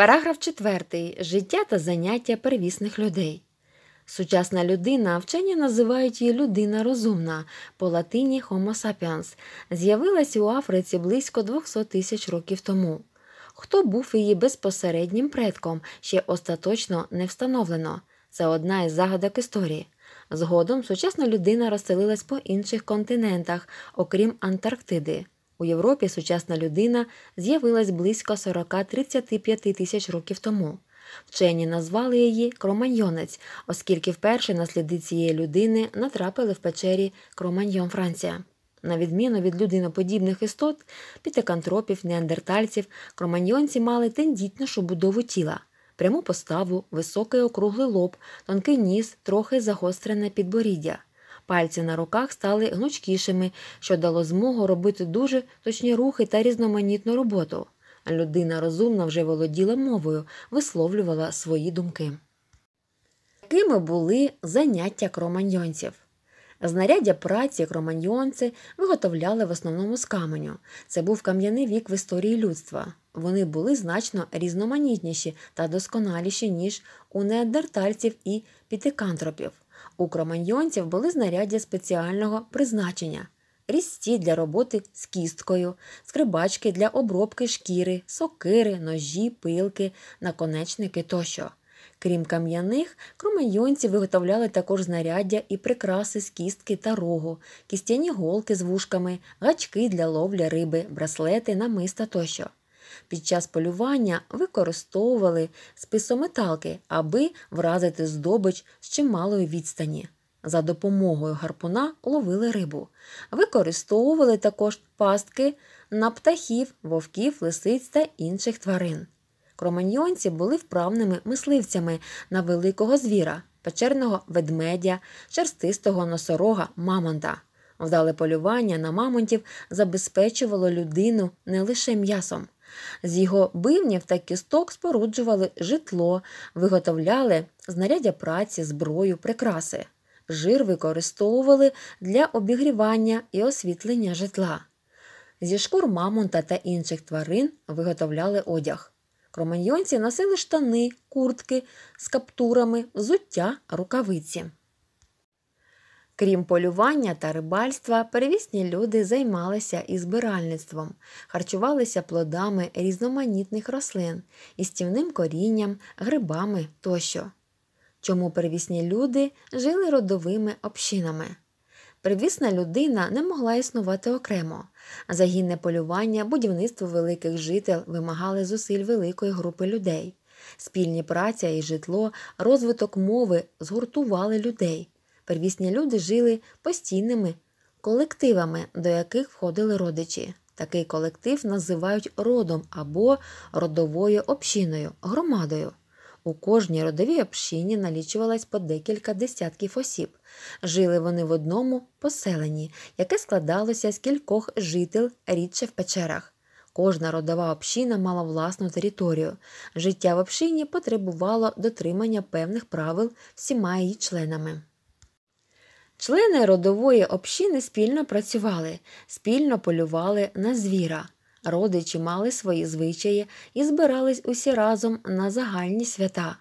Параграф 4. Життя та заняття первісних людей. Сучасна людина, вчені називають її людина розумна по латині Homo sapiens, з'явилась у Африці близько 200 тисяч років тому. Хто був її безпосереднім предком, ще остаточно не встановлено. Це одна із загадок історії. Згодом сучасна людина розселилась по інших континентах, окрім Антарктиди. У Європі сучасна людина з'явилась близько 40-35 тисяч років тому. Вчені назвали її Кроманьйонець, оскільки вперше на сліди цієї людини натрапили в печері Кроманьйон Франція. На відміну від людиноподібних істот, пітекантропів, неандертальців, кроманьйонці мали тендітнішу будову тіла, пряму поставу, високий округлий лоб, тонкий ніс, трохи загострене підборіддя. Пальці на руках стали гнучкішими, що дало змогу робити дуже точні рухи та різноманітну роботу. Людина розумна вже володіла мовою, висловлювала свої думки. Такими були заняття кроманьйонців. Знаряддя праці кроманьйонці виготовляли в основному з каменю. Це був кам'яний вік в історії людства. Вони були значно різноманітніші та досконаліші, ніж у неандертальців і пітикантропів. У кроманьйонців були знаряддя спеціального призначення. Різці для роботи з кісткою, скрибачки для обробки шкіри, сокири, ножі, пилки, наконечники тощо. Крім кам'яних, кромайонці виготовляли також знаряддя і прикраси з кістки та рогу, кістяні голки з вушками, гачки для ловлі риби, браслети, намиста тощо. Під час полювання використовували списометалки, аби вразити здобич з чималої відстані. За допомогою гарпуна ловили рибу. Використовували також пастки на птахів, вовків, лисиць та інших тварин. Кроманьйонці були вправними мисливцями на великого звіра, печерного ведмедя, черстистого носорога, мамонта. Вдале полювання на мамонтів забезпечувало людину не лише м'ясом. З його бивнів та кісток споруджували житло, виготовляли знаряддя праці, зброю, прикраси. Жир використовували для обігрівання і освітлення житла. Зі шкур мамонта та інших тварин виготовляли одяг. Кроманьйонці носили штани, куртки з каптурами, взуття, рукавиці. Крім полювання та рибальства, перевісні люди займалися і збиральництвом, харчувалися плодами різноманітних рослин, істівним корінням, грибами тощо. Чому первісні люди жили родовими общинами? Первісна людина не могла існувати окремо. Загінне полювання, будівництво великих жител вимагали зусиль великої групи людей. Спільні праця і житло, розвиток мови згуртували людей, Первісні люди жили постійними колективами, до яких входили родичі. Такий колектив називають родом або родовою общиною, громадою. У кожній родовій общині налічувалось по декілька десятків осіб. Жили вони в одному поселенні, яке складалося з кількох житель рідше в печерах. Кожна родова община мала власну територію. Життя в общині потребувало дотримання певних правил всіма її членами. Члени родової общини спільно працювали, спільно полювали на звіра. Родичі мали свої звичаї і збирались усі разом на загальні свята.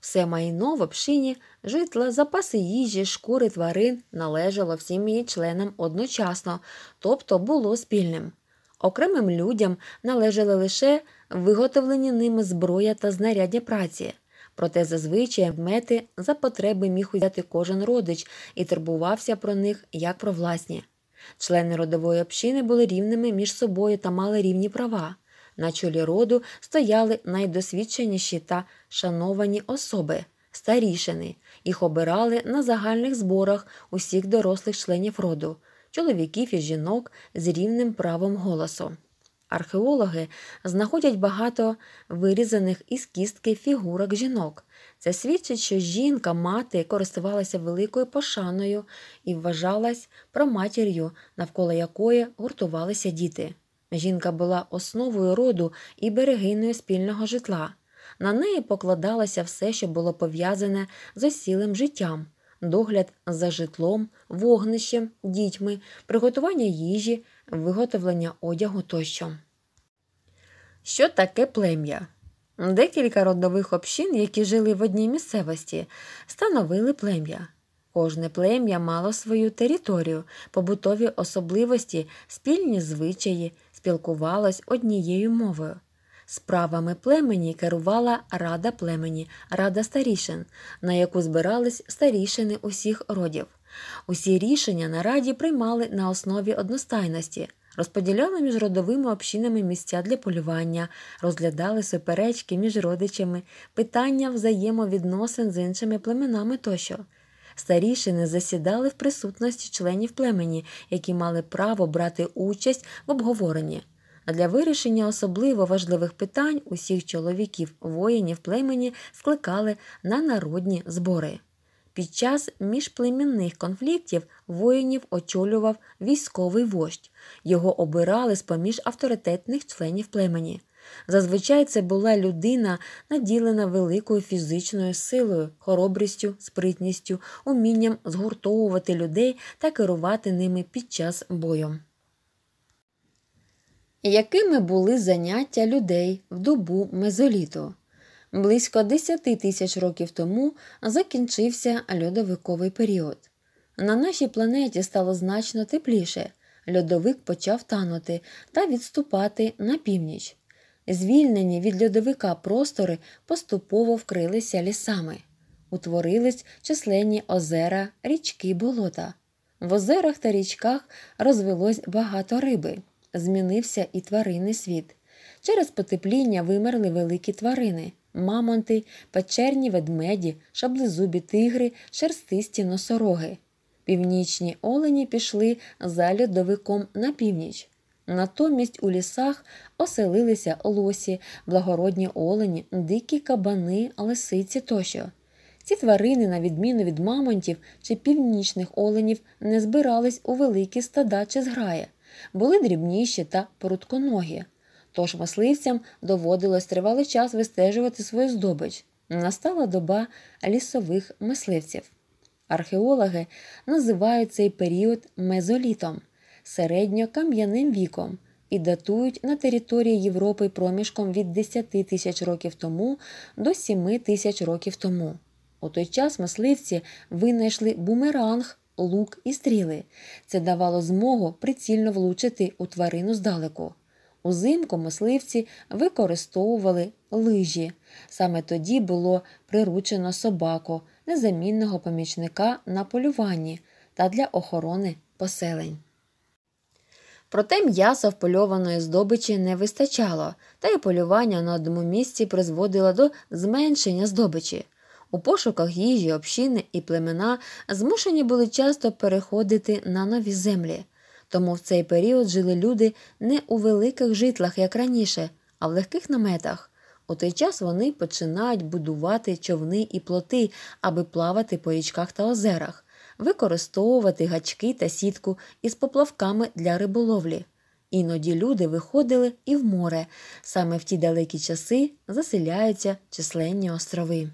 Все майно в общині, житла, запаси їжі, шкури тварин належало всім її членам одночасно, тобто було спільним. Окремим людям належали лише виготовлені ними зброя та знаряддя праці. Проте зазвичай мети за потреби міг узяти кожен родич і турбувався про них як про власні. Члени родової общини були рівними між собою та мали рівні права. На чолі роду стояли найдосвідченіші та шановані особи, старішини, їх обирали на загальних зборах усіх дорослих членів роду, чоловіків і жінок з рівним правом голосу. Археологи знаходять багато вирізаних із кістки фігурок жінок. Це свідчить, що жінка, мати користувалася великою пошаною і вважалась проматір'ю, навколо якої гуртувалися діти. Жінка була основою роду і берегиною спільного житла. На неї покладалося все, що було пов'язане з осілим життям: догляд за житлом, вогнищем, дітьми, приготування їжі, виготовлення одягу тощо. Що таке плем'я? Декілька родових общин, які жили в одній місцевості, становили плем'я. Кожне плем'я мало свою територію, побутові особливості, спільні звичаї, спілкувалось однією мовою. Справами племені керувала рада племені, рада старішин, на яку збирались старішини усіх родів. Усі рішення на раді приймали на основі одностайності, розподіляли між родовими общинами місця для полювання, розглядали суперечки між родичами, питання взаємовідносин з іншими племенами тощо. Старішини засідали в присутності членів племені, які мали право брати участь в обговоренні. А для вирішення особливо важливих питань усіх чоловіків воїнів племені скликали на народні збори. Під час міжплемінних конфліктів воїнів очолював військовий вождь, його обирали з поміж авторитетних членів племені. Зазвичай це була людина, наділена великою фізичною силою, хоробрістю, спритністю, умінням згуртовувати людей та керувати ними під час бою якими були заняття людей в добу мезоліту. Близько 10 тисяч років тому закінчився льодовиковий період. На нашій планеті стало значно тепліше, льодовик почав танути та відступати на північ. Звільнені від льодовика простори поступово вкрилися лісами, утворились численні озера, річки, болота. В озерах та річках розвелось багато риби змінився і тваринний світ. Через потепління вимерли великі тварини мамонти, печерні ведмеді, шаблезубі тигри, шерстисті носороги. Північні олені пішли за льодовиком на північ. Натомість у лісах оселилися лосі, благородні олені, дикі кабани, лисиці тощо. Ці тварини, на відміну від мамонтів чи північних оленів, не збирались у великі стада чи зграї, були дрібніші та порудконогі, Тож мисливцям доводилось тривалий час вистежувати свою здобич. Настала доба лісових мисливців. Археологи називають цей період мезолітом, середньокам'яним віком і датують на території Європи проміжком від 10 тисяч років тому до 7 тисяч років тому. У той час мисливці винайшли бумеранг лук і стріли. Це давало змогу прицільно влучити у тварину здалеку. Узимку мисливці використовували лижі. Саме тоді було приручено собаку, незамінного помічника на полюванні та для охорони поселень. Проте м'яса впольованої здобичі не вистачало, та й полювання на одному місці призводило до зменшення здобичі. У пошуках їжі, общини і племена змушені були часто переходити на нові землі, тому в цей період жили люди не у великих житлах, як раніше, а в легких наметах. У той час вони починають будувати човни і плоти, аби плавати по річках та озерах, використовувати гачки та сітку із поплавками для риболовлі. Іноді люди виходили і в море. Саме в ті далекі часи заселяються численні острови.